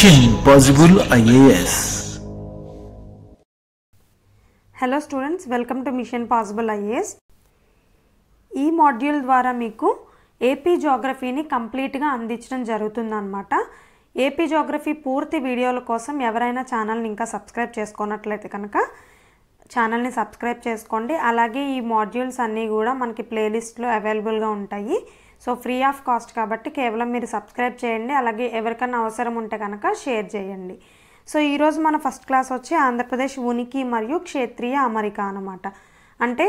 machine possible IAS hello students welcome to mission possible IAS ఈ module ద్వారా మీకు AP జోగ్రఫీని కంప్లీట్గా అందించడం జరుగుతుందన్నమాట ఏపీ జోగ్రఫీ పూర్తి వీడియోల కోసం ఎవరైనా ఛానల్ని ఇంకా సబ్స్క్రైబ్ చేసుకున్నట్లయితే కనుక ఛానల్ని సబ్స్క్రైబ్ చేసుకోండి అలాగే ఈ మాడ్యూల్స్ అన్నీ కూడా మనకి ప్లేలిస్ట్లో అవైలబుల్గా ఉంటాయి సో ఫ్రీ ఆఫ్ కాస్ట్ కాబట్టి కేవలం మీరు సబ్స్క్రైబ్ చేయండి అలాగే ఎవరికైనా అవసరం ఉంటే కనుక షేర్ చేయండి సో ఈరోజు మన ఫస్ట్ క్లాస్ వచ్చి ఆంధ్రప్రదేశ్ ఉనికి మరియు క్షేత్రీయ అమరిక అనమాట అంటే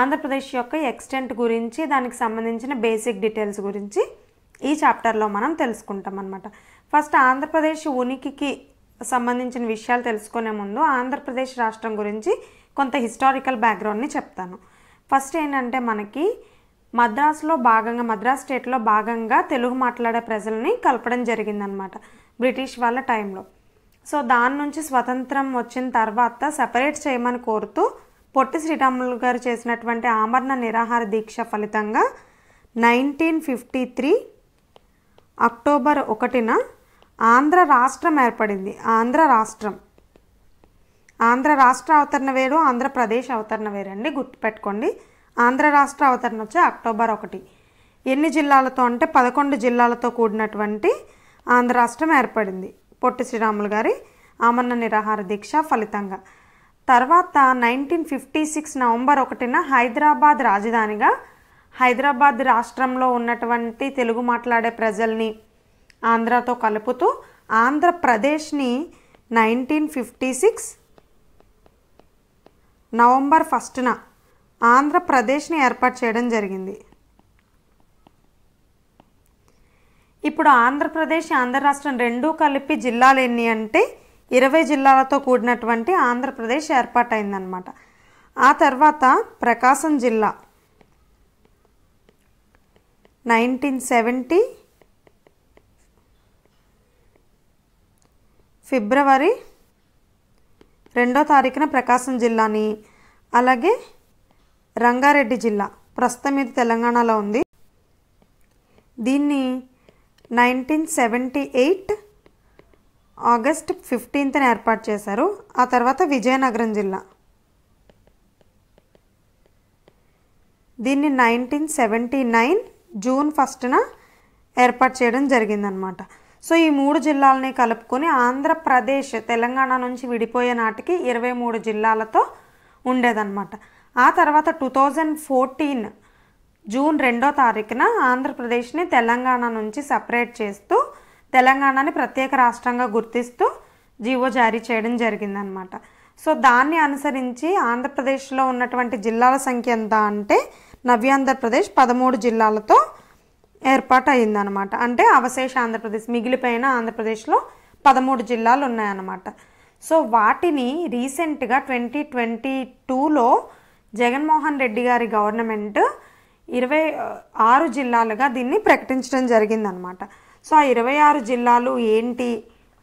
ఆంధ్రప్రదేశ్ యొక్క ఎక్స్టెంట్ గురించి దానికి సంబంధించిన బేసిక్ డీటెయిల్స్ గురించి ఈ చాప్టర్లో మనం తెలుసుకుంటాం అనమాట ఫస్ట్ ఆంధ్రప్రదేశ్ ఉనికికి సంబంధించిన విషయాలు తెలుసుకునే ముందు ఆంధ్రప్రదేశ్ రాష్ట్రం గురించి కొంత హిస్టారికల్ బ్యాక్గ్రౌండ్ని చెప్తాను ఫస్ట్ ఏంటంటే మనకి మద్రాసులో భాగంగా మద్రాస్ స్టేట్లో భాగంగా తెలుగు మాట్లాడే ప్రజల్ని కలపడం జరిగిందనమాట బ్రిటిష్ వాళ్ళ టైంలో సో దాని నుంచి స్వతంత్రం వచ్చిన తర్వాత సపరేట్ చేయమని కోరుతూ పొట్టి శ్రీరాములు గారు చేసినటువంటి ఆమరణ నిరాహార దీక్ష ఫలితంగా నైన్టీన్ ఫిఫ్టీ త్రీ అక్టోబర్ ఒకటిన ఆంధ్ర రాష్ట్రం ఏర్పడింది ఆంధ్ర రాష్ట్రం ఆంధ్ర రాష్ట్ర అవతరణ వేరు ఆంధ్రప్రదేశ్ అవతరణ వేరండి గుర్తుపెట్టుకోండి ఆంధ్ర రాష్ట్ర అవతరణ వచ్చే అక్టోబర్ ఒకటి ఎన్ని జిల్లాలతో అంటే పదకొండు జిల్లాలతో కూడినటువంటి ఆంధ్ర రాష్ట్రం ఏర్పడింది పొట్టి శ్రీరాములు గారి ఆమరణ నిరాహార దీక్ష ఫలితంగా తర్వాత నైన్టీన్ ఫిఫ్టీ సిక్స్ నవంబర్ ఒకటిన హైదరాబాద్ రాజధానిగా హైదరాబాద్ రాష్ట్రంలో ఉన్నటువంటి తెలుగు మాట్లాడే ప్రజల్ని ఆంధ్రాతో కలుపుతూ ఆంధ్రప్రదేశ్ని నైన్టీన్ ఫిఫ్టీ సిక్స్ నవంబర్ ఫస్ట్న ఆంధ్రప్రదేశ్ని ఏర్పాటు చేయడం జరిగింది ఇప్పుడు ఆంధ్రప్రదేశ్ ఆంధ్ర రాష్ట్రం రెండూ కలిపి జిల్లాలు ఎన్ని అంటే ఇరవై జిల్లాలతో కూడినటువంటి ఆంధ్రప్రదేశ్ ఏర్పాటైందనమాట ఆ తర్వాత ప్రకాశం జిల్లా నైన్టీన్ సెవెంటీ ఫిబ్రవరి రెండో తారీఖున ప్రకాశం జిల్లాని అలాగే రంగారెడ్డి జిల్లా ప్రస్తుతం ఇది తెలంగాణలో ఉంది దీన్ని నైన్టీన్ సెవెంటీ ఎయిట్ ఆగస్ట్ ఫిఫ్టీన్త్ని ఏర్పాటు చేశారు ఆ తర్వాత విజయనగరం జిల్లా దీన్ని నైన్టీన్ సెవెంటీ నైన్ జూన్ ఫస్ట్న ఏర్పాటు చేయడం జరిగిందనమాట సో ఈ మూడు జిల్లాలని కలుపుకొని ఆంధ్రప్రదేశ్ తెలంగాణ నుంచి విడిపోయే నాటికి ఇరవై మూడు జిల్లాలతో ఉండేదన్నమాట ఆ తర్వాత టూ థౌజండ్ ఫోర్టీన్ జూన్ రెండో తారీఖున ఆంధ్రప్రదేశ్ని తెలంగాణ నుంచి సపరేట్ చేస్తూ తెలంగాణని ప్రత్యేక రాష్ట్రంగా గుర్తిస్తూ జీవో జారీ చేయడం జరిగిందనమాట సో దాన్ని అనుసరించి ఆంధ్రప్రదేశ్లో ఉన్నటువంటి జిల్లాల సంఖ్య ఎంత అంటే నవ్యాంధ్రప్రదేశ్ పదమూడు జిల్లాలతో ఏర్పాటు అయిందనమాట అంటే అవశేష ఆంధ్రప్రదేశ్ మిగిలిపోయిన ఆంధ్రప్రదేశ్లో పదమూడు జిల్లాలు ఉన్నాయన్నమాట సో వాటిని రీసెంట్గా ట్వంటీ ట్వంటీ టూలో జగన్మోహన్ రెడ్డి గారి గవర్నమెంట్ ఇరవై ఆరు జిల్లాలుగా దీన్ని ప్రకటించడం జరిగిందనమాట సో ఆ ఇరవై ఆరు జిల్లాలు ఏంటి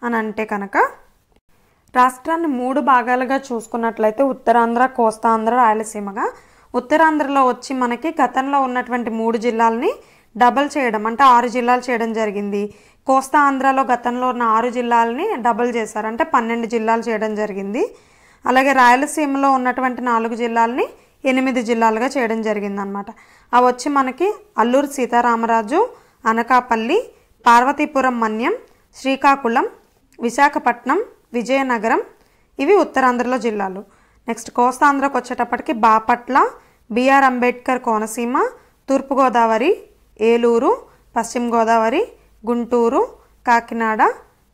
అని అంటే కనుక రాష్ట్రాన్ని మూడు భాగాలుగా చూసుకున్నట్లయితే ఉత్తరాంధ్ర కోస్తాంధ్ర రాయలసీమగా ఉత్తరాంధ్రలో వచ్చి మనకి గతంలో ఉన్నటువంటి మూడు జిల్లాలని డబల్ చేయడం అంటే ఆరు జిల్లాలు చేయడం జరిగింది కోస్తా ఆంధ్రలో గతంలో ఉన్న ఆరు జిల్లాలని డబల్ చేశారు అంటే పన్నెండు జిల్లాలు చేయడం జరిగింది అలాగే రాయలసీమలో ఉన్నటువంటి నాలుగు జిల్లాలని ఎనిమిది జిల్లాలుగా చేయడం జరిగిందనమాట అవి వచ్చి మనకి అల్లూరు సీతారామరాజు అనకాపల్లి పార్వతీపురం మన్యం శ్రీకాకుళం విశాఖపట్నం విజయనగరం ఇవి ఉత్తరాంధ్రలో జిల్లాలు నెక్స్ట్ కోస్తాంధ్రకు వచ్చేటప్పటికి బాపట్ల బిఆర్ అంబేద్కర్ కోనసీమ తూర్పుగోదావరి ఏలూరు పశ్చిమ గోదావరి గుంటూరు కాకినాడ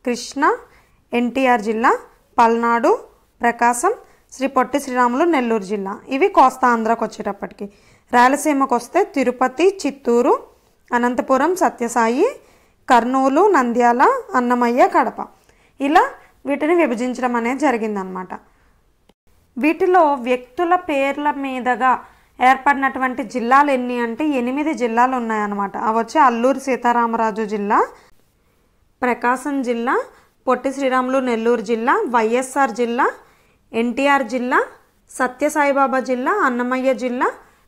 కృష్ణ ఎన్టీఆర్ జిల్లా పల్నాడు ప్రకాశం శ్రీ పొట్టి శ్రీరాములు నెల్లూరు జిల్లా ఇవి కోస్తా ఆంధ్రాకు వచ్చేటప్పటికి రాయలసీమకు వస్తే తిరుపతి చిత్తూరు అనంతపురం సత్యసాయి కర్నూలు నంద్యాల అన్నమయ్య కడప ఇలా వీటిని విభజించడం అనేది జరిగిందనమాట వీటిలో వ్యక్తుల పేర్ల మీదుగా ఏర్పడినటువంటి జిల్లాలు ఎన్ని అంటే ఎనిమిది జిల్లాలు ఉన్నాయన్నమాట అవి వచ్చి అల్లూరు సీతారామరాజు జిల్లా ప్రకాశం జిల్లా పొట్టి శ్రీరాములు నెల్లూరు జిల్లా వైఎస్ఆర్ జిల్లా ఎన్టీఆర్ జిల్లా సత్యసాయిబాబా జిల్లా అన్నమయ్య జిల్లా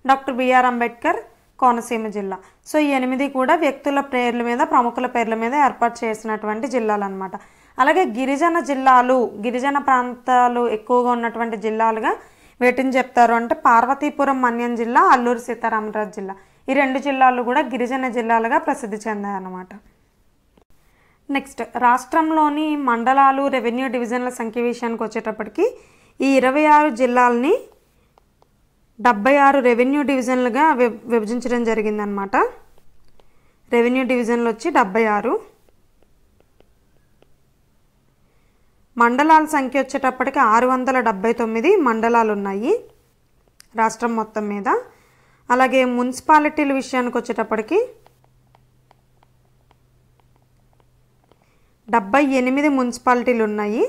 డాక్టర్ బిఆర్ అంబేద్కర్ కోనసీమ జిల్లా సో ఈ ఎనిమిది కూడా వ్యక్తుల పేర్ల మీద ప్రముఖుల పేర్ల మీద ఏర్పాటు చేసినటువంటి జిల్లాలు అనమాట అలాగే గిరిజన జిల్లాలు గిరిజన ప్రాంతాలు ఎక్కువగా ఉన్నటువంటి జిల్లాలుగా వీటిని చెప్తారు అంటే పార్వతీపురం మన్యం జిల్లా అల్లూరు సీతారామరాజు జిల్లా ఈ రెండు జిల్లాలు కూడా గిరిజన జిల్లాలుగా ప్రసిద్ధి చెందాయన్నమాట నెక్స్ట్ రాష్ట్రంలోని మండలాలు రెవెన్యూ డివిజన్ల సంఖ్య విషయానికి వచ్చేటప్పటికి ఈ ఇరవై ఆరు జిల్లాలని డెబ్బై ఆరు రెవెన్యూ డివిజన్లుగా విభజించడం జరిగిందనమాట రెవెన్యూ డివిజన్లు వచ్చి డెబ్బై ఆరు మండలాల సంఖ్య వచ్చేటప్పటికి ఆరు వందల డెబ్బై తొమ్మిది మండలాలు ఉన్నాయి రాష్ట్రం మొత్తం మీద అలాగే మున్సిపాలిటీల విషయానికి వచ్చేటప్పటికి డెబ్బై ఎనిమిది మున్సిపాలిటీలు ఉన్నాయి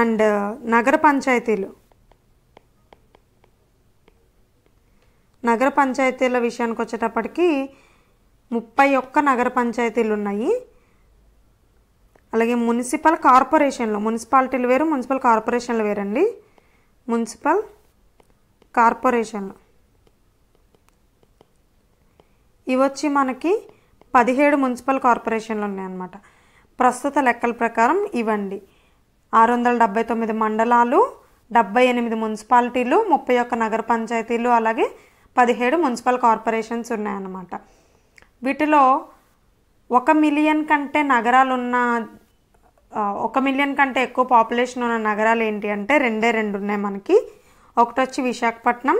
అండ్ నగర పంచాయతీలు నగర పంచాయతీల విషయానికి వచ్చేటప్పటికి ముప్పై ఒక్క నగర పంచాయతీలు ఉన్నాయి అలాగే మున్సిపల్ కార్పొరేషన్లు మున్సిపాలిటీలు వేరు మున్సిపల్ కార్పొరేషన్లు వేరండి మున్సిపల్ కార్పొరేషన్లు ఇవి వచ్చి మనకి పదిహేడు మున్సిపల్ కార్పొరేషన్లు ఉన్నాయన్నమాట ప్రస్తుత లెక్కల ప్రకారం ఇవ్వండి ఆరు వందల డెబ్బై తొమ్మిది మండలాలు డెబ్బై ఎనిమిది మున్సిపాలిటీలు ముప్పై ఒక్క నగర పంచాయతీలు అలాగే పదిహేడు మున్సిపల్ కార్పొరేషన్స్ ఉన్నాయన్నమాట వీటిలో ఒక మిలియన్ కంటే నగరాలు ఉన్న ఒక మిలియన్ కంటే ఎక్కువ పాపులేషన్ ఉన్న నగరాలు ఏంటి అంటే రెండే రెండు ఉన్నాయి మనకి ఒకటి వచ్చి విశాఖపట్నం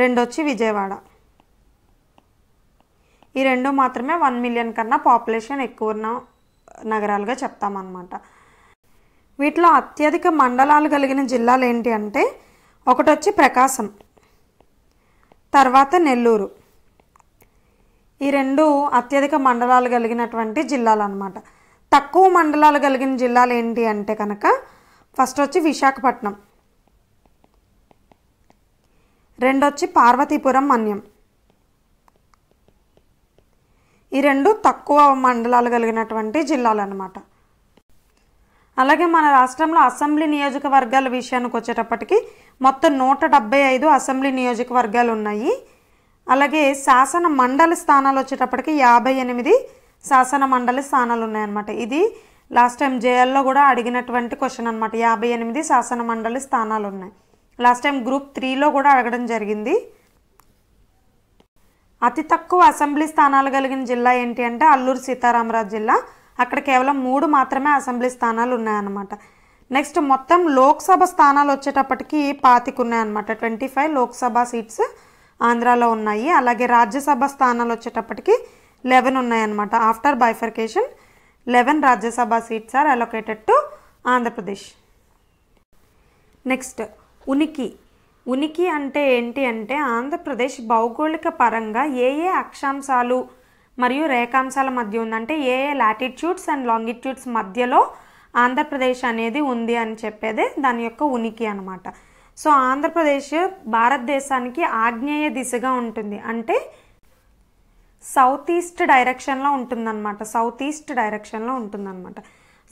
రెండు వచ్చి విజయవాడ ఈ రెండు మాత్రమే వన్ మిలియన్ కన్నా పాపులేషన్ ఎక్కువ ఉన్న నగరాలుగా చెప్తామన్నమాట వీటిలో అత్యధిక మండలాలు కలిగిన జిల్లాలు ఏంటి అంటే ఒకటి వచ్చి ప్రకాశం తర్వాత నెల్లూరు ఈ రెండు అత్యధిక మండలాలు కలిగినటువంటి జిల్లాలు అనమాట తక్కువ మండలాలు కలిగిన జిల్లాలు ఏంటి అంటే కనుక ఫస్ట్ వచ్చి విశాఖపట్నం రెండొచ్చి పార్వతీపురం మన్యం ఈ రెండు తక్కువ మండలాలు కలిగినటువంటి జిల్లాలు అన్నమాట అలాగే మన రాష్ట్రంలో అసెంబ్లీ నియోజకవర్గాల విషయానికి వచ్చేటప్పటికి మొత్తం నూట డెబ్బై ఐదు అసెంబ్లీ నియోజకవర్గాలు ఉన్నాయి అలాగే శాసన మండలి స్థానాలు వచ్చేటప్పటికి యాభై ఎనిమిది శాసన మండలి స్థానాలు ఉన్నాయన్నమాట ఇది లాస్ట్ టైం జేఎల్లో కూడా అడిగినటువంటి క్వశ్చన్ అనమాట యాభై ఎనిమిది శాసన మండలి స్థానాలు ఉన్నాయి లాస్ట్ టైం గ్రూప్ త్రీలో కూడా అడగడం జరిగింది అతి తక్కువ అసెంబ్లీ స్థానాలు కలిగిన జిల్లా ఏంటి అంటే అల్లూరు సీతారామరాజు జిల్లా అక్కడ కేవలం మూడు మాత్రమే అసెంబ్లీ స్థానాలు ఉన్నాయన్నమాట నెక్స్ట్ మొత్తం లోక్సభ స్థానాలు వచ్చేటప్పటికి పాతికి ఉన్నాయన్నమాట ట్వంటీ ఫైవ్ లోక్సభ సీట్స్ ఆంధ్రాలో ఉన్నాయి అలాగే రాజ్యసభ స్థానాలు వచ్చేటప్పటికి లెవెన్ ఉన్నాయన్నమాట after bifurcation eleven Rajya Sabha seats are allocated to Andhra Pradesh next ఉనికి ఉనికి అంటే ఏంటి అంటే ఆంధ్రప్రదేశ్ భౌగోళిక పరంగా ఏ ఏ అక్షాంశాలు మరియు రేఖాంశాల మధ్య ఉందంటే ఏ ఏ లాటిట్యూడ్స్ అండ్ లాంగిట్యూడ్స్ మధ్యలో ఆంధ్రప్రదేశ్ అనేది ఉంది అని చెప్పేదే దాని యొక్క ఉనికి అనమాట సో ఆంధ్రప్రదేశ్ భారతదేశానికి ఆగ్నేయ దిశగా ఉంటుంది అంటే సౌత్ ఈస్ట్ డైరెక్షన్లో ఉంటుందన్నమాట సౌత్ ఈస్ట్ డైరెక్షన్లో ఉంటుందన్నమాట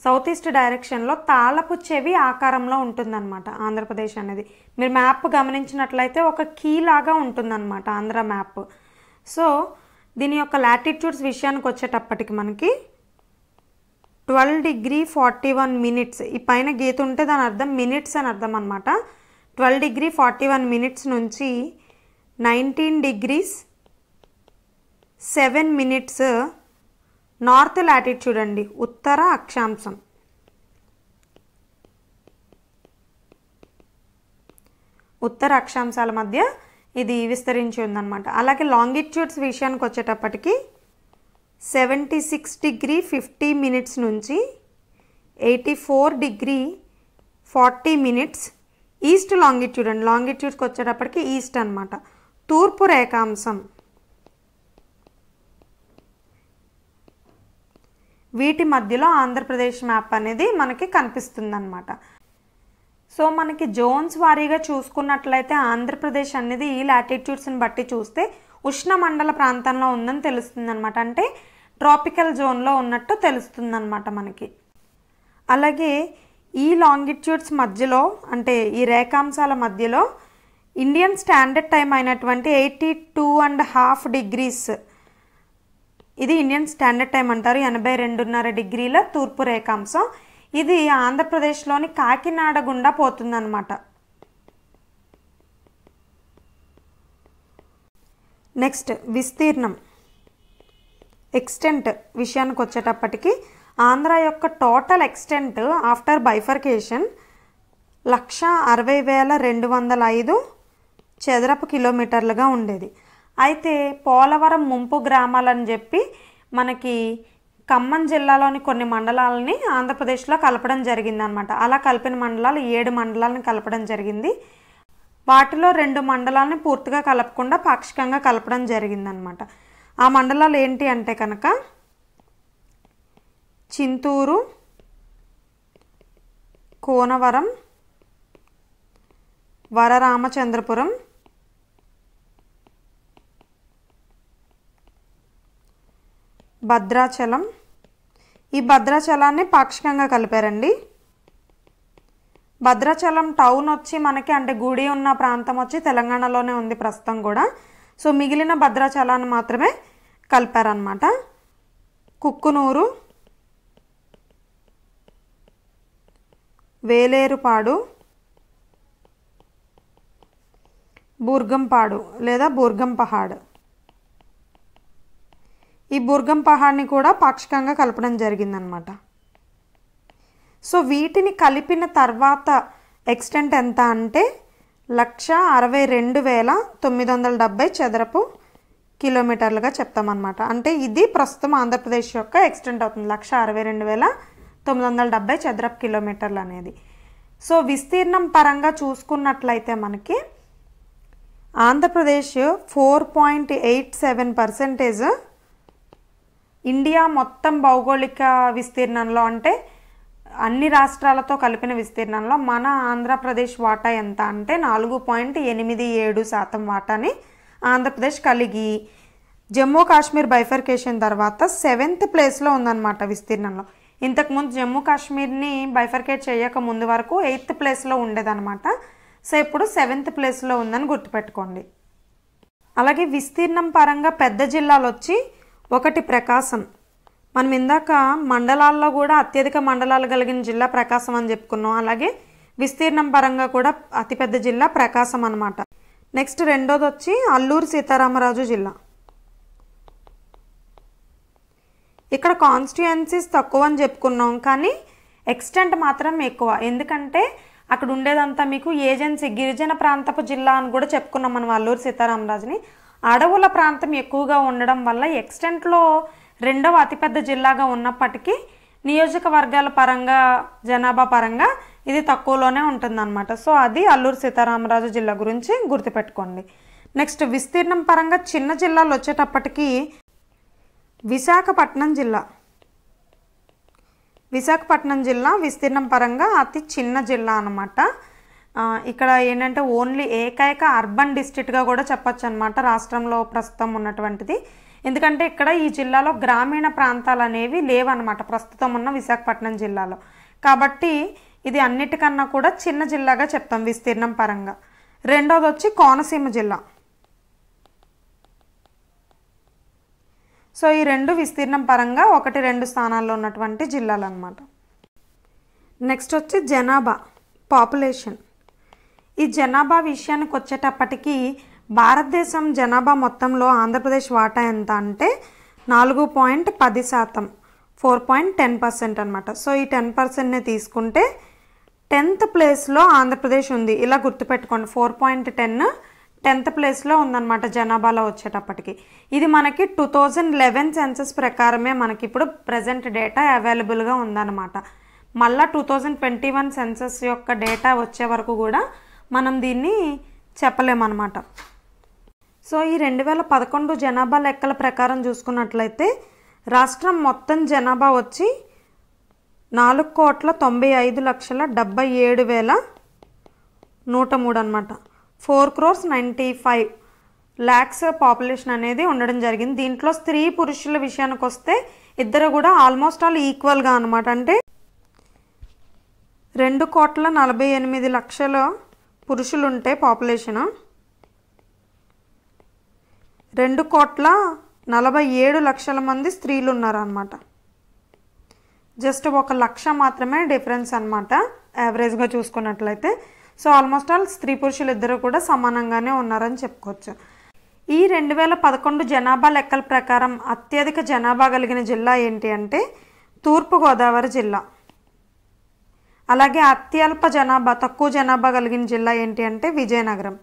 సౌత్ ఈస్ట్ డైరెక్షన్లో తాళపు చెవి ఆకారంలో ఉంటుందన్నమాట ఆంధ్రప్రదేశ్ అనేది మీరు మ్యాప్ గమనించినట్లయితే ఒక కీ లాగా ఉంటుందన్నమాట ఆంధ్ర మ్యాప్ సో దీని యొక్క లాటిట్యూడ్స్ విషయానికి వచ్చేటప్పటికి మనకి twelve degree forty one minutes ఈ పైన గీత ఉంటే దాని అర్థం మినిట్స్ అని అర్థం అనమాట twelve degree forty one minutes నుంచి nineteen degrees seven minutes north latitude అండి ఉత్తర అక్షాంశం ఉత్తర అక్షాంశాల మధ్య ఇది విస్తరించి ఉందన్నమాట అలాగే లాంగిట్యూడ్స్ విషయానికి వచ్చేటప్పటికి seventy six degree fifty minutes నుంచి eighty four degree forty minutes east longitude అండి లాంగిట్యూడ్స్కి వచ్చేటప్పటికి ఈస్ట్ అనమాట తూర్పు రేఖాంశం వీటి మధ్యలో ఆంధ్రప్రదేశ్ మ్యాప్ అనేది మనకి కనిపిస్తుంది అనమాట సో మనకి జోన్స్ వారీగా చూసుకున్నట్లయితే ఆంధ్రప్రదేశ్ అనేది ఈ లాటిట్యూడ్స్ని బట్టి చూస్తే ఉష్ణ మండల ప్రాంతంలో ఉందని అనమాట అంటే ట్రాపికల్ జోన్లో ఉన్నట్టు తెలుస్తుందన్నమాట మనకి అలాగే ఈ లాంగిట్యూడ్స్ మధ్యలో అంటే ఈ రేఖాంశాల మధ్యలో ఇండియన్ స్టాండర్డ్ టైం అయినటువంటి eighty two and half degrees ఇది ఇండియన్ స్టాండర్డ్ టైం అంటారు ఎనభై రెండున్నర డిగ్రీల తూర్పు రేఖాంశం ఇది ఆంధ్రప్రదేశ్లోని కాకినాడ గుండా పోతుందన్నమాట నెక్స్ట్ విస్తీర్ణం ఎక్స్టెంట్ విషయానికి వచ్చేటప్పటికి ఆంధ్ర యొక్క టోటల్ ఎక్స్టెంట్ ఆఫ్టర్ బైఫర్కేషన్ లక్ష అరవై వేల రెండు వందల ఐదు చదరపు కిలోమీటర్లుగా ఉండేది అయితే పోలవరం ముంపు గ్రామాలని చెప్పి మనకి ఖమ్మం జిల్లాలోని కొన్ని మండలాలని ఆంధ్రప్రదేశ్లో కలపడం జరిగింది అనమాట అలా కలిపిన మండలాలు ఏడు మండలాలను కలపడం జరిగింది వాటిలో రెండు మండలాలని పూర్తిగా కలపకుండా పాక్షికంగా కలపడం జరిగిందనమాట ఆ మండలాలు ఏంటి అంటే కనుక చింతూరు కోనవరం వరరామచంద్రపురం భద్రాచలం ఈ భద్రాచలాన్ని పాక్షికంగా కలిపారండి భద్రాచలం టౌన్ వచ్చి మనకి అంటే గుడి ఉన్న ప్రాంతం వచ్చి తెలంగాణలోనే ఉంది ప్రస్తుతం కూడా సో మిగిలిన భద్రాచలాన్ని మాత్రమే కలిపారనమాట కుక్కునూరు వేలేరుపాడు బూర్గంపాడు లేదా బూర్గంపహాడ్ ఈ బుర్గం పహాడ్ని కూడా పాక్షికంగా కలపడం జరిగిందనమాట సో వీటిని కలిపిన తర్వాత ఎక్స్టెంట్ ఎంత అంటే లక్ష అరవై రెండు వేల తొమ్మిది వందల డెబ్బై చదరపు కిలోమీటర్లుగా చెప్తామన్నమాట అంటే ఇది ప్రస్తుతం ఆంధ్రప్రదేశ్ యొక్క ఎక్స్టెంట్ అవుతుంది లక్ష అరవై రెండు వేల తొమ్మిది వందల డెబ్బై చదరపు కిలోమీటర్లు అనేది సో విస్తీర్ణం పరంగా చూసుకున్నట్లయితే మనకి Andhra Pradesh four point eight seven percentage India మొత్తం భౌగోళిక విస్తీర్ణంలో అంటే అన్ని రాష్ట్రాలతో కలిపిన విస్తీర్ణంలో మన ఆంధ్రప్రదేశ్ వాటా ఎంత అంటే నాలుగు పాయింట్ ఎనిమిది ఏడు శాతం వాటాని ఆంధ్రప్రదేశ్ కలిగి జమ్మూ కాశ్మీర్ బైఫర్కేషన్ తర్వాత సెవెంత్ ప్లేస్లో ఉందన్నమాట విస్తీర్ణంలో ఇంతకుముందు జమ్మూ కాశ్మీర్ని బైఫర్కేట్ చేయక ముందు వరకు ఎయిత్ ప్లేస్లో ఉండేదన్నమాట సో ఇప్పుడు సెవెంత్ ప్లేస్లో ఉందని గుర్తుపెట్టుకోండి అలాగే విస్తీర్ణం పరంగా పెద్ద జిల్లాలు వచ్చి ఒకటి ప్రకాశం మనం ఇందాక మండలాల్లో కూడా అత్యధిక మండలాలు కలిగిన జిల్లా ప్రకాశం అని చెప్పుకున్నాం అలాగే విస్తీర్ణం పరంగా కూడా అతిపెద్ద జిల్లా ప్రకాశం అనమాట నెక్స్ట్ రెండోది వచ్చి అల్లూరు సీతారామరాజు జిల్లా ఇక్కడ కాన్స్టిట్యుయెన్సీస్ తక్కువ అని చెప్పుకున్నాం కానీ ఎక్స్టెంట్ మాత్రం ఎక్కువ ఎందుకంటే అక్కడ ఉండేదంతా మీకు ఏజెన్సీ గిరిజన ప్రాంతపు జిల్లా అని కూడా చెప్పుకున్నాం మనం అల్లూరు సీతారామరాజుని అడవుల ప్రాంతం ఎక్కువగా ఉండడం వల్ల ఎక్స్టెంట్లో రెండవ అతిపెద్ద జిల్లాగా ఉన్నప్పటికీ నియోజకవర్గాల పరంగా జనాభా పరంగా ఇది తక్కువలోనే ఉంటుందన్నమాట సో అది అల్లూరు సీతారామరాజు జిల్లా గురించి గుర్తుపెట్టుకోండి నెక్స్ట్ విస్తీర్ణం పరంగా చిన్న జిల్లాలు వచ్చేటప్పటికీ విశాఖపట్నం జిల్లా విశాఖపట్నం జిల్లా విస్తీర్ణం పరంగా అతి చిన్న జిల్లా అన్నమాట ఇక్కడ ఏంటంటే ఓన్లీ ఏకైక అర్బన్ డిస్ట్రిక్ట్గా కూడా చెప్పచ్చు అనమాట రాష్ట్రంలో ప్రస్తుతం ఉన్నటువంటిది ఎందుకంటే ఇక్కడ ఈ జిల్లాలో గ్రామీణ ప్రాంతాలు అనేవి లేవన్నమాట ప్రస్తుతం ఉన్న విశాఖపట్నం జిల్లాలో కాబట్టి ఇది అన్నిటికన్నా కూడా చిన్న జిల్లాగా చెప్తాం విస్తీర్ణం పరంగా రెండోది వచ్చి కోనసీమ జిల్లా సో ఈ రెండు విస్తీర్ణం పరంగా ఒకటి రెండు స్థానాల్లో ఉన్నటువంటి జిల్లాలు అనమాట నెక్స్ట్ వచ్చి జనాభా పాపులేషన్ ఈ జనాభా విషయానికి వచ్చేటప్పటికి భారతదేశం జనాభా మొత్తంలో ఆంధ్రప్రదేశ్ వాటా ఎంత అంటే నాలుగు పాయింట్ పది శాతం ఫోర్ పాయింట్ టెన్ పర్సెంట్ అనమాట సో ఈ టెన్ పర్సెంట్ని తీసుకుంటే టెన్త్ ప్లేస్లో ఆంధ్రప్రదేశ్ ఉంది ఇలా గుర్తుపెట్టుకోండి ఫోర్ పాయింట్ టెన్ టెన్త్ ప్లేస్లో ఉందన్నమాట జనాభాలో వచ్చేటప్పటికి ఇది మనకి టూ థౌజండ్ లెవెన్ సెన్సస్ ప్రకారమే మనకి ఇప్పుడు ప్రజెంట్ డేటా అవైలబుల్గా ఉందన్నమాట మళ్ళీ two thousand twenty one census యొక్క డేటా వచ్చే వరకు కూడా మనం దీన్ని చెప్పలేమన్నమాట సో ఈ రెండు వేల పదకొండు జనాభా లెక్కల ప్రకారం చూసుకున్నట్లయితే రాష్ట్రం మొత్తం జనాభా వచ్చి నాలుగు కోట్ల తొంభై ఐదు లక్షల డెబ్బై ఏడు వేల నూట మూడు అనమాట four crores ninety five lakhs population అనేది ఉండడం జరిగింది దీంట్లో స్త్రీ పురుషుల విషయానికి వస్తే ఇద్దరు కూడా ఆల్మోస్ట్ ఆల్ ఈక్వల్గా అనమాట అంటే రెండు కోట్ల నలభై ఎనిమిది లక్షలు పురుషులు ఉంటే పాపులేషను రెండు కోట్ల నలభై ఏడు లక్షల మంది స్త్రీలు ఉన్నారనమాట జస్ట్ ఒక లక్ష మాత్రమే డిఫరెన్స్ అనమాట యావరేజ్గా చూసుకున్నట్లయితే సో ఆల్మోస్ట్ ఆల్ స్త్రీ పురుషులు ఇద్దరు కూడా సమానంగానే ఉన్నారని చెప్పుకోవచ్చు ఈ రెండు వేల పదకొండు జనాభా లెక్కల ప్రకారం అత్యధిక జనాభా కలిగిన జిల్లా ఏంటి అంటే తూర్పుగోదావరి జిల్లా అలాగే అత్యల్ప జనాభా తక్కువ జనాభా కలిగిన జిల్లా ఏంటి అంటే విజయనగరం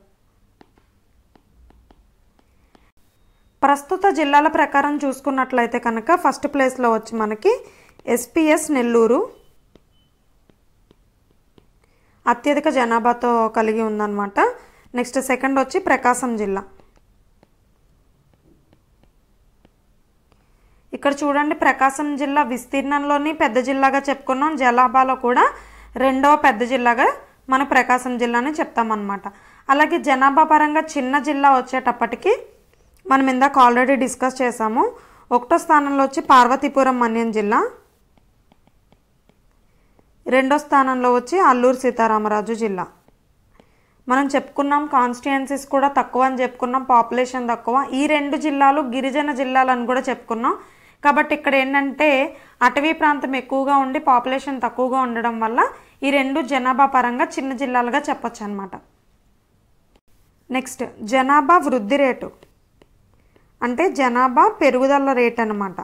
ప్రస్తుత జిల్లాల ప్రకారం చూసుకున్నట్లయితే కనుక ఫస్ట్ ప్లేస్లో వచ్చి మనకి ఎస్పీఎస్ నెల్లూరు అత్యధిక జనాభాతో కలిగి ఉందన్నమాట నెక్స్ట్ సెకండ్ వచ్చి ప్రకాశం జిల్లా ఇక్కడ చూడండి ప్రకాశం జిల్లా విస్తీర్ణంలోని పెద్ద జిల్లాగా చెప్పుకున్నాం జనాభాలో కూడా రెండో పెద్ద జిల్లాగా మన ప్రకాశం జిల్లాని చెప్తామన్నమాట అలాగే జనాభా పరంగా చిన్న జిల్లా వచ్చేటప్పటికి మనం ఇందాక ఆల్రెడీ డిస్కస్ చేసాము ఒకటో స్థానంలో వచ్చి పార్వతీపురం మన్యం జిల్లా రెండో స్థానంలో వచ్చి అల్లూరు సీతారామరాజు జిల్లా మనం చెప్పుకున్నాం కాన్స్టిట్యుయెన్సీస్ కూడా తక్కువ అని చెప్పుకున్నాం పాపులేషన్ తక్కువ ఈ రెండు జిల్లాలు గిరిజన జిల్లాలు అని కూడా చెప్పుకున్నాం కాబట్టి ఇక్కడ ఏంటంటే అటవీ ప్రాంతం ఎక్కువగా ఉండి పాపులేషన్ తక్కువగా ఉండడం వల్ల ఈ రెండు జనాభా పరంగా చిన్న జిల్లాలుగా చెప్పొచ్చు అనమాట నెక్స్ట్ జనాభా వృద్ధి రేటు అంటే జనాభా పెరుగుదల రేట్ అనమాట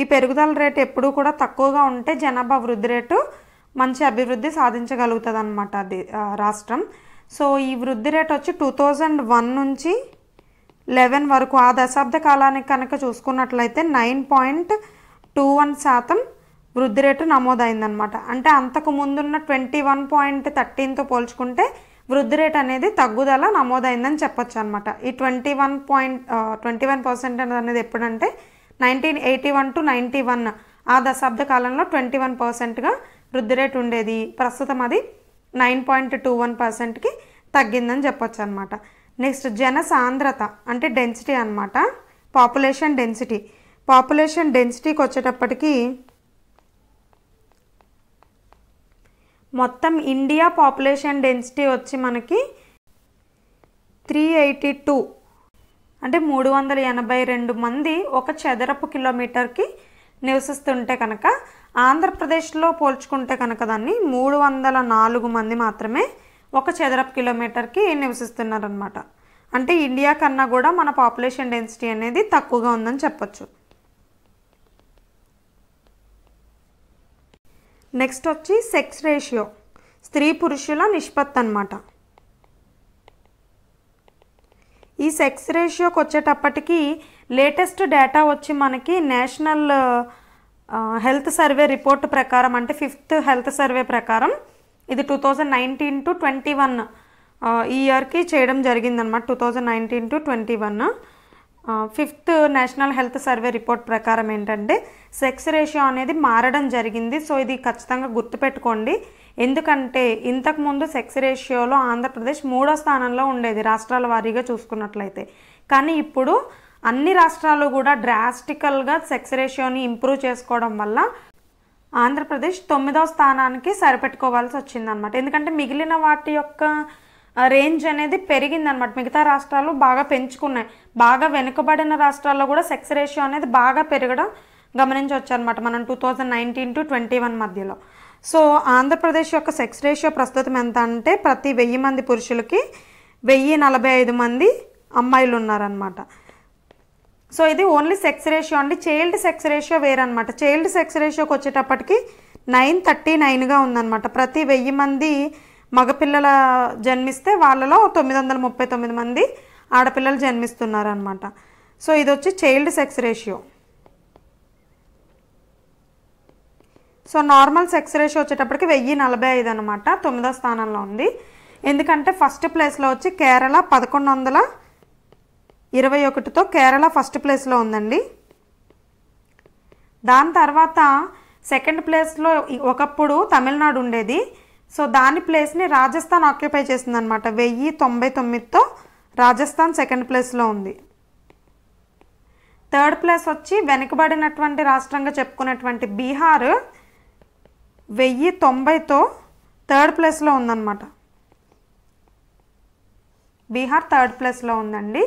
ఈ పెరుగుదల రేటు ఎప్పుడూ కూడా తక్కువగా ఉంటే జనాభా వృద్ధి రేటు మంచి అభివృద్ధి సాధించగలుగుతుంది అనమాట అది రాష్ట్రం సో ఈ వృద్ధి రేట్ వచ్చి టూ థౌజండ్ వన్ నుంచి లెవెన్ వరకు ఆ దశాబ్ద కాలానికి కనుక చూసుకున్నట్లయితే నైన్ పాయింట్ టూ వన్ శాతం వృద్ధి రేటు నమోదైందనమాట అంటే అంతకు ముందున్న ట్వంటీ వన్ పాయింట్ థర్టీన్తో పోల్చుకుంటే వృద్ధి రేట్ అనేది తగ్గుదల నమోదైందని చెప్పొచ్చు అనమాట ఈ twenty one point twenty one percent అనేది ఎప్పుడంటే nineteen eighty one to ninety one ఆ దశాబ్ద కాలంలో ట్వంటీ వన్ పర్సెంట్గా వృద్ధి రేట్ ఉండేది ప్రస్తుతం అది నైన్ పాయింట్ టూ వన్ పర్సెంట్కి తగ్గిందని చెప్పొచ్చు అనమాట నెక్స్ట్ జన సాంద్రత అంటే డెన్సిటీ అనమాట పాపులేషన్ డెన్సిటీ పాపులేషన్ డెన్సిటీకి వచ్చేటప్పటికి మొత్తం ఇండియా పాపులేషన్ డెన్సిటీ వచ్చి మనకి త్రీ ఎయిటీ టూ అంటే మూడు వందల ఎనభై రెండు మంది ఒక చదరపు కిలోమీటర్కి నివసిస్తుంటే కనుక ఆంధ్రప్రదేశ్లో పోల్చుకుంటే కనుక దాన్ని మూడు వందల నాలుగు మంది మాత్రమే ఒక చదరపు కిలోమీటర్కి నివసిస్తున్నారనమాట అంటే ఇండియా కన్నా కూడా మన పాపులేషన్ డెన్సిటీ అనేది తక్కువగా ఉందని చెప్పచ్చు నెక్స్ట్ వచ్చి సెక్స్ రేషియో స్త్రీ పురుషుల నిష్పత్తి అనమాట ఈ సెక్స్ రేషియోకి వచ్చేటప్పటికి లేటెస్ట్ డేటా వచ్చి మనకి నేషనల్ హెల్త్ సర్వే రిపోర్ట్ ప్రకారం అంటే ఫిఫ్త్ హెల్త్ సర్వే ప్రకారం ఇది two thousand nineteen to twenty one ఈ ఇయర్కి చేయడం జరిగిందనమాట two thousand nineteen to twenty one fifth national health survey report ప్రకారం ఏంటంటే సెక్స్ రేషియో అనేది మారడం జరిగింది సో ఇది ఖచ్చితంగా గుర్తుపెట్టుకోండి ఎందుకంటే ఇంతకుముందు సెక్స్ రేషియోలో ఆంధ్రప్రదేశ్ మూడో స్థానంలో ఉండేది రాష్ట్రాల వారీగా చూసుకున్నట్లయితే కానీ ఇప్పుడు అన్ని రాష్ట్రాలు కూడా డ్రాస్టికల్గా సెక్స్ రేషియోని ఇంప్రూవ్ చేసుకోవడం వల్ల ఆంధ్రప్రదేశ్ తొమ్మిదవ స్థానానికి సరిపెట్టుకోవాల్సి వచ్చిందనమాట ఎందుకంటే మిగిలిన వాటి యొక్క రేంజ్ అనేది పెరిగిందనమాట మిగతా రాష్ట్రాలు బాగా పెంచుకున్నాయి బాగా వెనుకబడిన రాష్ట్రాల్లో కూడా సెక్స్ రేషియో అనేది బాగా పెరగడం గమనించవచ్చు అనమాట మనం two thousand nineteen to twenty one మధ్యలో సో ఆంధ్రప్రదేశ్ యొక్క సెక్స్ రేషియో ప్రస్తుతం ఎంత అంటే ప్రతి వెయ్యి మంది పురుషులకి వెయ్యి నలభై ఐదు మంది అమ్మాయిలు ఉన్నారనమాట సో ఇది ఓన్లీ సెక్స్ రేషియో అండి చైల్డ్ సెక్స్ రేషియో వేరనమాట చైల్డ్ సెక్స్ రేషియోకి వచ్చేటప్పటికి నైన్ థర్టీ నైన్గా ఉందన్నమాట ప్రతి వెయ్యి మంది మగపిల్లల జన్మిస్తే వాళ్ళలో తొమ్మిది వందల ముప్పై తొమ్మిది మంది ఆడపిల్లలు జన్మిస్తున్నారనమాట సో ఇది వచ్చి child sex ratio so normal sex ratio వచ్చేటప్పటికి వెయ్యి నలభై ఐదు అనమాట తొమ్మిదో స్థానంలో ఉంది ఎందుకంటే ఫస్ట్ ప్లేస్లో వచ్చి కేరళ పదకొండు వందల ఇరవై ఒకటితో కేరళ ఫస్ట్ ప్లేస్లో ఉందండి దాని తర్వాత సెకండ్ ప్లేస్లో ఒకప్పుడు తమిళనాడు ఉండేది సో దాని ప్లేస్ని రాజస్థాన్ ఆక్యుపై చేసిందనమాట వెయ్యి తొంభై తొమ్మిదితో రాజస్థాన్ సెకండ్ ప్లేస్లో ఉంది థర్డ్ ప్లేస్ వచ్చి వెనుకబడినటువంటి రాష్ట్రంగా చెప్పుకున్నటువంటి బీహార్ వెయ్యి తొంభైతో థర్డ్ ప్లేస్లో ఉందన్నమాట బీహార్ థర్డ్ ప్లేస్లో ఉందండి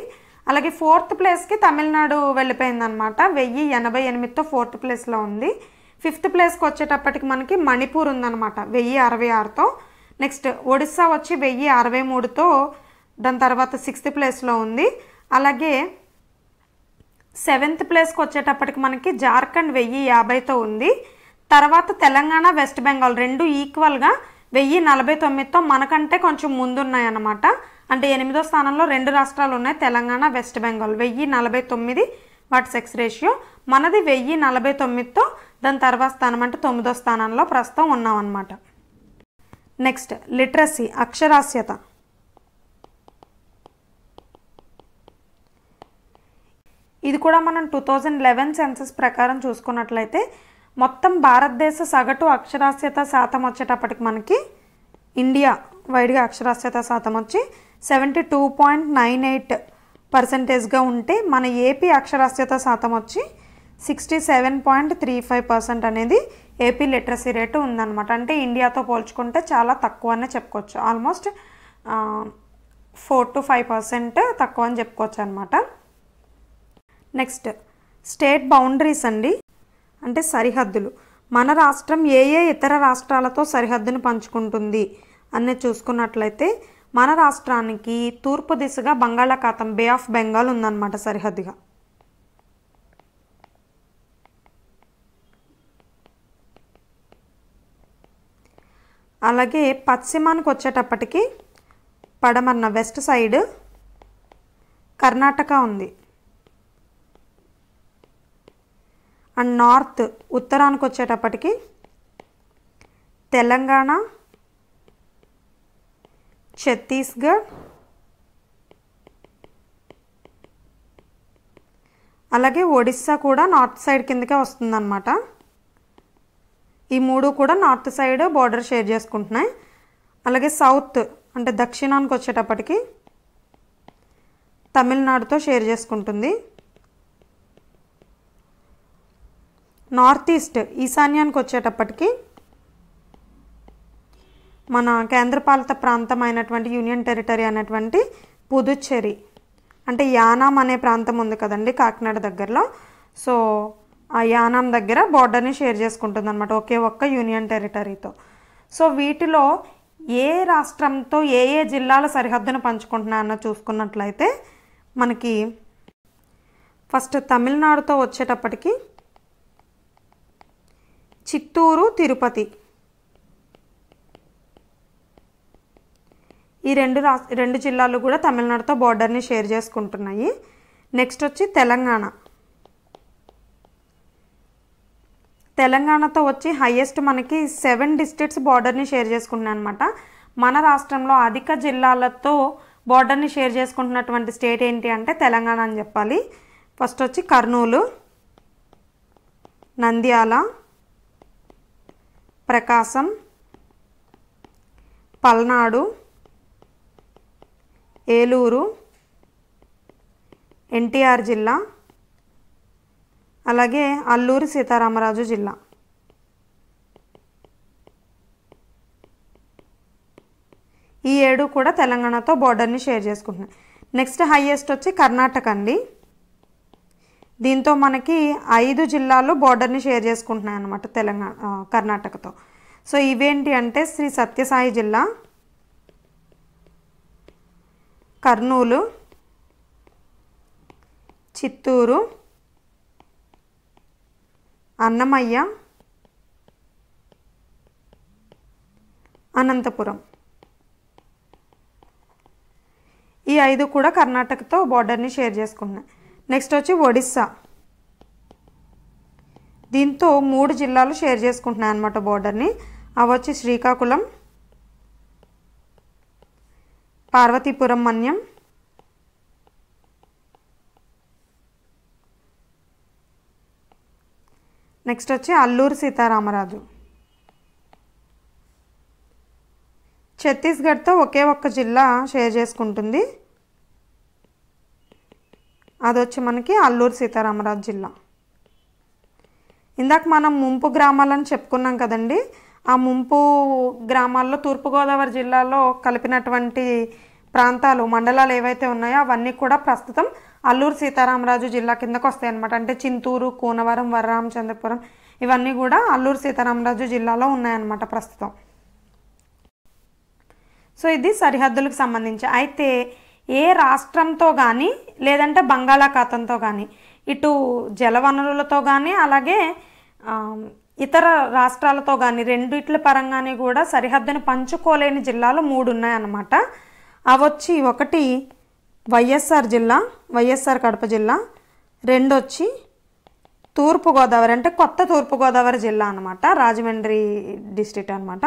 అలాగే ఫోర్త్ ప్లేస్కి తమిళనాడు వెళ్ళిపోయిందనమాట వెయ్యి ఎనభై ఎనిమిదితో ఫోర్త్ ప్లేస్లో ఉంది ఫిఫ్త్ ప్లేస్కి వచ్చేటప్పటికి మనకి మణిపూర్ ఉందన్నమాట వెయ్యి అరవై ఆరుతో నెక్స్ట్ ఒడిస్సా వచ్చి వెయ్యి అరవై మూడుతో దాని తర్వాత సిక్స్త్ ప్లేస్లో ఉంది అలాగే సెవెంత్ ప్లేస్కి వచ్చేటప్పటికి మనకి జార్ఖండ్ వెయ్యి యాభైతో ఉంది తర్వాత తెలంగాణ వెస్ట్ బెంగాల్ రెండు ఈక్వల్గా వెయ్యి నలభై తొమ్మిదితో మనకంటే కొంచెం ముందున్నాయన్నమాట అంటే ఎనిమిదో స్థానంలో రెండు రాష్ట్రాలు ఉన్నాయి తెలంగాణ వెస్ట్ బెంగాల్ వెయ్యి నలభై తొమ్మిది వాటి సెక్స్ రేషియో మనది వెయ్యి నలభై తొమ్మిదితో దాని తర్వాత స్థానం అంటే తొమ్మిదో స్థానంలో ప్రస్తుతం ఉన్నామన్నమాట నెక్స్ట్ లిటరసీ అక్షరాస్యత ఇది కూడా మనం టూ థౌజండ్ లెవెన్ సెన్సెస్ ప్రకారం చూసుకున్నట్లయితే మొత్తం భారతదేశ సగటు అక్షరాస్యత శాతం వచ్చేటప్పటికి మనకి ఇండియా వైడ్గా అక్షరాస్యత శాతం వచ్చి seventy two point nine eight పర్సంటేజ్గా ఉంటే మన ఏపీ అక్షరాస్యత శాతం వచ్చి sixty seven point three five percent అనేది ఏపీ లిటరసీ రేటు ఉందన్నమాట అంటే ఇండియాతో పోల్చుకుంటే చాలా తక్కువ అనే చెప్పుకోవచ్చు almost four to five percent తక్కువ అని చెప్పుకోవచ్చు అనమాట నెక్స్ట్ స్టేట్ బౌండరీస్ అండి అంటే సరిహద్దులు మన రాష్ట్రం ఏ ఏ ఇతర రాష్ట్రాలతో సరిహద్దును పంచుకుంటుంది అనే చూసుకున్నట్లయితే మన రాష్ట్రానికి తూర్పు దిశగా బంగాళాఖాతం బే ఆఫ్ బెంగాల్ ఉందన్నమాట సరిహద్దుగా అలాగే పశ్చిమానికి వచ్చేటప్పటికి పడమన్న వెస్ట్ సైడ్ కర్ణాటక ఉంది అండ్ నార్త్ ఉత్తరానికి వచ్చేటప్పటికి తెలంగాణ ఛత్తీస్గఢ్ అలాగే ఒడిస్సా కూడా నార్త్ సైడ్ కిందకే వస్తుందన్నమాట ఈ మూడు కూడా నార్త్ సైడ్ బార్డర్ షేర్ చేసుకుంటున్నాయి అలాగే సౌత్ అంటే దక్షిణానికి వచ్చేటప్పటికి తమిళనాడుతో షేర్ చేసుకుంటుంది నార్త్ ఈస్ట్ ఈశాన్యానికి వచ్చేటప్పటికి మన కేంద్రపాలిత ప్రాంతం అయినటువంటి యూనియన్ టెరిటరీ అనేటువంటి పుదుచ్చేరి అంటే యానాం అనే ప్రాంతం ఉంది కదండి కాకినాడ దగ్గరలో సో ఆ యానాం దగ్గర బార్డర్ని షేర్ చేసుకుంటుంది అనమాట ఒకే ఒక్క యూనియన్ టెరిటరీతో సో వీటిలో ఏ రాష్ట్రంతో ఏ ఏ జిల్లాల సరిహద్దును పంచుకుంటున్నాయన్న చూసుకున్నట్లయితే మనకి ఫస్ట్ తమిళనాడుతో వచ్చేటప్పటికి చిత్తూరు తిరుపతి ఈ రెండు రా రెండు జిల్లాలు కూడా తమిళనాడుతో బార్డర్ని షేర్ చేసుకుంటున్నాయి నెక్స్ట్ వచ్చి తెలంగాణ తెలంగాణతో వచ్చి హయ్యెస్ట్ మనకి సెవెన్ డిస్ట్రిక్ట్స్ బార్డర్ని షేర్ చేసుకుంటున్నాయి అనమాట మన రాష్ట్రంలో అధిక జిల్లాలతో బార్డర్ని షేర్ చేసుకుంటున్నటువంటి స్టేట్ ఏంటి అంటే తెలంగాణ అని చెప్పాలి ఫస్ట్ వచ్చి కర్నూలు నంద్యాల ప్రకాశం పల్నాడు ఏలూరు ఎన్టీఆర్ జిల్లా అలాగే అల్లూరు సీతారామరాజు జిల్లా ఈ ఏడు కూడా తెలంగాణతో బార్డర్ని షేర్ చేసుకుంటున్నాయి నెక్స్ట్ హైయెస్ట్ వచ్చి కర్ణాటక అండి దీంతో మనకి ఐదు జిల్లాలు బార్డర్ని షేర్ చేసుకుంటున్నాయి అన్నమాట తెలంగాణ కర్ణాటకతో సో ఇవేంటి అంటే శ్రీ సత్యసాయి జిల్లా కర్నూలు చిత్తూరు అన్నమయ్య అనంతపురం ఈ ఐదు కూడా కర్ణాటకతో బార్డర్ని షేర్ చేసుకుంటున్నాయి నెక్స్ట్ వచ్చి ఒడిస్సా దీంతో మూడు జిల్లాలు షేర్ చేసుకుంటున్నాయి అన్నమాట బార్డర్ని అవి వచ్చి శ్రీకాకుళం పార్వతీపురం మన్యం నెక్స్ట్ వచ్చి అల్లూరు సీతారామరాజు ఛత్తీస్గఢ్తో ఒకే ఒక్క జిల్లా షేర్ చేసుకుంటుంది అది వచ్చి మనకి అల్లూరు సీతారామరాజు జిల్లా ఇందాక మనం ముంపు గ్రామాలని చెప్పుకున్నాం కదండి ఆ ముంపు గ్రామాల్లో తూర్పుగోదావరి జిల్లాలో కలిపినటువంటి ప్రాంతాలు మండలాలు ఏవైతే ఉన్నాయో అవన్నీ కూడా ప్రస్తుతం అల్లూరు సీతారామరాజు జిల్లా కిందకు వస్తాయన్నమాట అంటే చింతూరు వర్రాం చంద్రపురం ఇవన్నీ కూడా అల్లూరు సీతారామరాజు జిల్లాలో ఉన్నాయన్నమాట ప్రస్తుతం సో ఇది సరిహద్దులకు సంబంధించి అయితే ఏ రాష్ట్రంతో కానీ లేదంటే బంగాళాఖాతంతో కానీ ఇటు జలవనరులతో కానీ అలాగే ఇతర రాష్ట్రాలతో కానీ రెండిట్ల పరంగానే కూడా సరిహద్దును పంచుకోలేని జిల్లాలు మూడు ఉన్నాయన్నమాట అవొచ్చి ఒకటి వైఎస్ఆర్ జిల్లా వైఎస్ఆర్ కడప జిల్లా రెండు వచ్చి తూర్పుగోదావరి అంటే కొత్త తూర్పుగోదావరి జిల్లా అనమాట రాజమండ్రి డిస్టిక్ అనమాట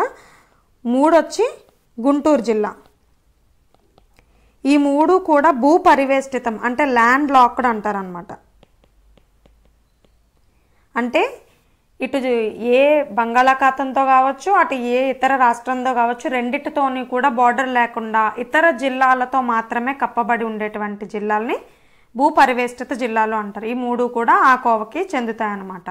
మూడొచ్చి గుంటూరు జిల్లా ఈ మూడు కూడా భూ పరివేష్టితం అంటే ల్యాండ్ లాక్డ్ అంటారనమాట అంటే ఇటు ఏ బంగాళాఖాతంతో కావచ్చు అటు ఏ ఇతర రాష్ట్రంతో కావచ్చు రెండిటితోని కూడా బార్డర్ లేకుండా ఇతర జిల్లాలతో మాత్రమే కప్పబడి ఉండేటువంటి జిల్లాల్ని భూపరివేష్టిత జిల్లాలు అంటారు ఈ మూడు కూడా ఆ కోవకి చెందుతాయన్నమాట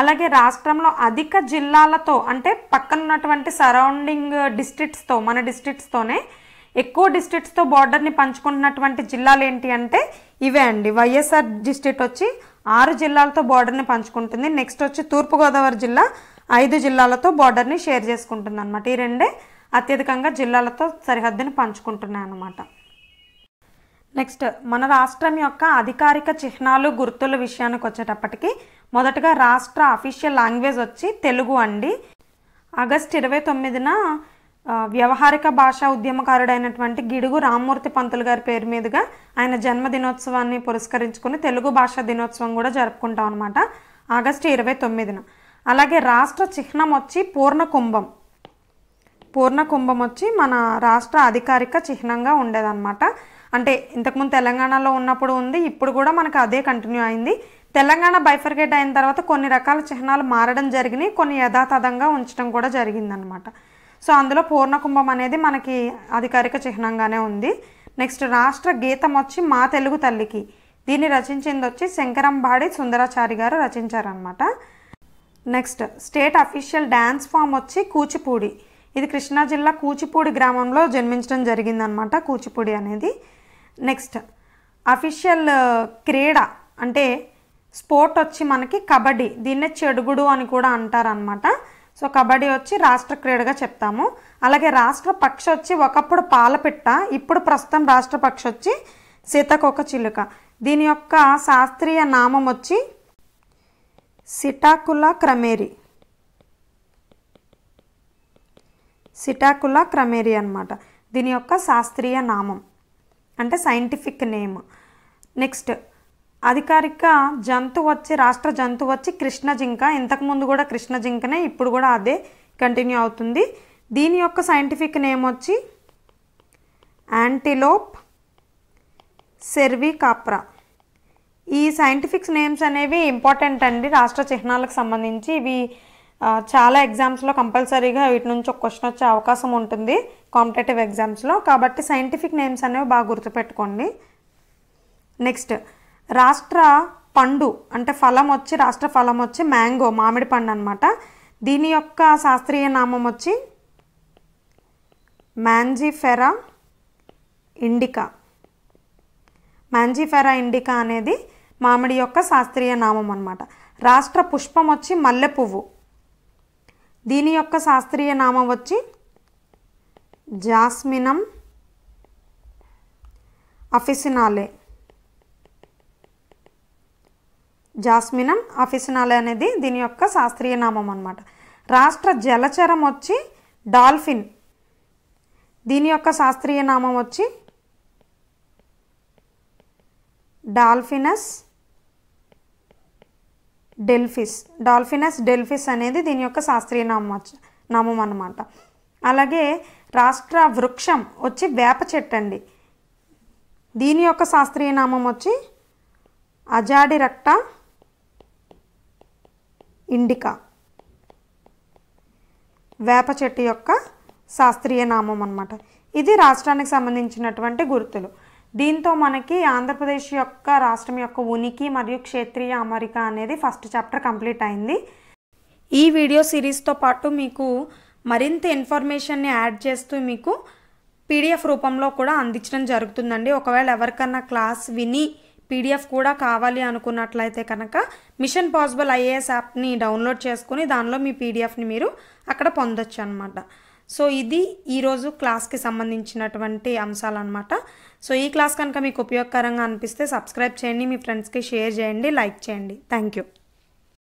అలాగే రాష్ట్రంలో అధిక జిల్లాలతో అంటే పక్కన ఉన్నటువంటి సరౌండింగ్ డిస్ట్రిక్ట్స్తో మన డిస్ట్రిక్ట్స్తోనే ఎక్కువ డిస్ట్రిక్ట్స్తో బార్డర్ని పంచుకుంటున్నటువంటి జిల్లాలు ఏంటి అంటే ఇవే అండి వైఎస్ఆర్ డిస్ట్రిక్ట్ వచ్చి ఆరు జిల్లాలతో బార్డర్ని పంచుకుంటుంది నెక్స్ట్ వచ్చి తూర్పుగోదావరి జిల్లా ఐదు జిల్లాలతో బార్డర్ని షేర్ చేసుకుంటుంది అనమాట ఈ రెండే అత్యధికంగా జిల్లాలతో సరిహద్దుని పంచుకుంటున్నాయి అన్నమాట నెక్స్ట్ మన రాష్ట్రం యొక్క అధికారిక చిహ్నాలు గుర్తుల విషయానికి వచ్చేటప్పటికి మొదటగా రాష్ట్ర అఫీషియల్ లాంగ్వేజ్ వచ్చి తెలుగు అండి ఆగస్ట్ ఇరవై తొమ్మిదిన వ్యవహారిక భాషా ఉద్యమకారుడైనటువంటి గిడుగు రామ్మూర్తి పంతులు గారి పేరు మీదుగా ఆయన జన్మదినోత్సవాన్ని పురస్కరించుకుని తెలుగు భాషా దినోత్సవం కూడా జరుపుకుంటాం అనమాట ఆగస్టు ఇరవై తొమ్మిదిన అలాగే రాష్ట్ర చిహ్నం వచ్చి పూర్ణ కుంభం పూర్ణ కుంభం వచ్చి మన రాష్ట్ర అధికారిక చిహ్నంగా ఉండేదన్నమాట అంటే ఇంతకుముందు తెలంగాణలో ఉన్నప్పుడు ఉంది ఇప్పుడు కూడా మనకు అదే కంటిన్యూ అయింది తెలంగాణ బైఫర్గేట్ అయిన తర్వాత కొన్ని రకాల చిహ్నాలు మారడం జరిగినాయి కొన్ని యథాతథంగా ఉంచడం కూడా జరిగిందనమాట సో అందులో పూర్ణకుంభం అనేది మనకి అధికారిక చిహ్నంగానే ఉంది నెక్స్ట్ రాష్ట్ర గీతం వచ్చి మా తెలుగు తల్లికి దీన్ని రచించింది వచ్చి శంకరంబాడి సుందరాచారి గారు రచించారనమాట next state official dance form వచ్చి కూచిపూడి ఇది కృష్ణా జిల్లా కూచిపూడి గ్రామంలో జన్మించడం జరిగిందనమాట కూచిపూడి అనేది నెక్స్ట్ అఫీషియల్ క్రీడ అంటే స్పోర్ట్ వచ్చి మనకి కబడ్డీ దీన్నే చెడుగుడు అని కూడా అంటారనమాట సో కబడ్డీ వచ్చి రాష్ట్ర క్రీడగా చెప్తాము అలాగే రాష్ట్ర పక్షి వచ్చి ఒకప్పుడు పాలపిట్ట ఇప్పుడు ప్రస్తుతం రాష్ట్ర పక్షి వచ్చి సీతాకోక చిలుక దీని యొక్క శాస్త్రీయ నామం వచ్చి సిటాకుల క్రమేరి సిటాకుల క్రమేరి అనమాట దీని యొక్క శాస్త్రీయ నామం అంటే సైంటిఫిక్ నేమ్ నెక్స్ట్ అధికారిక జంతు వచ్చి రాష్ట్ర జంతు వచ్చి కృష్ణ జింక ఇంతకుముందు కూడా కృష్ణ జింకనే ఇప్పుడు కూడా అదే కంటిన్యూ అవుతుంది దీని యొక్క సైంటిఫిక్ నేమ్ వచ్చి యాంటిలోప్ సెర్వికాప్రా ఈ సైంటిఫిక్ నేమ్స్ అనేవి ఇంపార్టెంట్ అండి రాష్ట్ర చిహ్నాలకు సంబంధించి ఇవి చాలా ఎగ్జామ్స్లో కంపల్సరీగా వీటి నుంచి ఒక క్వశ్చన్ వచ్చే అవకాశం ఉంటుంది కాంపిటేటివ్ ఎగ్జామ్స్లో కాబట్టి సైంటిఫిక్ నేమ్స్ అనేవి బాగా గుర్తుపెట్టుకోండి నెక్స్ట్ రాష్ట్ర పండు అంటే ఫలం వచ్చి రాష్ట్ర ఫలం వచ్చి మ్యాంగో మామిడి పండు అనమాట దీని యొక్క శాస్త్రీయ నామం వచ్చి మ్యాంజిఫెరా ఇండికా మ్యాంజిఫెరా ఇండికా అనేది మామిడి యొక్క శాస్త్రీయ నామం అనమాట రాష్ట్ర పుష్పం వచ్చి మల్లె పువ్వు దీని యొక్క శాస్త్రీయ నామం వచ్చి జాస్మినం అఫిసినాలే జాస్మినం అఫిసినాల్ అనేది దీని యొక్క శాస్త్రీయ నామం అనమాట రాష్ట్ర జలచరం వచ్చి డాల్ఫిన్ దీని యొక్క శాస్త్రీయ నామం వచ్చి డాల్ఫినస్ డెల్ఫిస్ డాల్ఫినస్ డెల్ఫిస్ అనేది దీని యొక్క శాస్త్రీయ నామం నామం అనమాట అలాగే రాష్ట్ర వృక్షం వచ్చి వేప చెట్టు అండి దీని యొక్క శాస్త్రీయ నామం వచ్చి అజాడి రక్త ఇండికా వేప చెట్టు యొక్క శాస్త్రీయ నామం అనమాట ఇది రాష్ట్రానికి సంబంధించినటువంటి గుర్తులు దీంతో మనకి ఆంధ్రప్రదేశ్ యొక్క రాష్ట్రం యొక్క ఉనికి మరియు క్షేత్రీయ అమరిక అనేది ఫస్ట్ చాప్టర్ కంప్లీట్ అయింది ఈ వీడియో సిరీస్తో పాటు మీకు మరింత ఇన్ఫర్మేషన్ని యాడ్ చేస్తూ మీకు పీడిఎఫ్ రూపంలో కూడా అందించడం జరుగుతుందండి ఒకవేళ ఎవరికన్నా క్లాస్ విని పీడిఎఫ్ కూడా కావాలి అనుకున్నట్లయితే కనుక మిషన్ పాసిబుల్ ఐఏఎస్ యాప్ని డౌన్లోడ్ చేసుకుని దానిలో మీ పీడిఎఫ్ని మీరు అక్కడ పొందొచ్చు అనమాట సో ఇది ఈరోజు క్లాస్కి సంబంధించినటువంటి అంశాలు అనమాట సో ఈ క్లాస్ కనుక మీకు ఉపయోగకరంగా అనిపిస్తే సబ్స్క్రైబ్ చేయండి మీ ఫ్రెండ్స్కి షేర్ చేయండి లైక్ చేయండి థ్యాంక్ యూ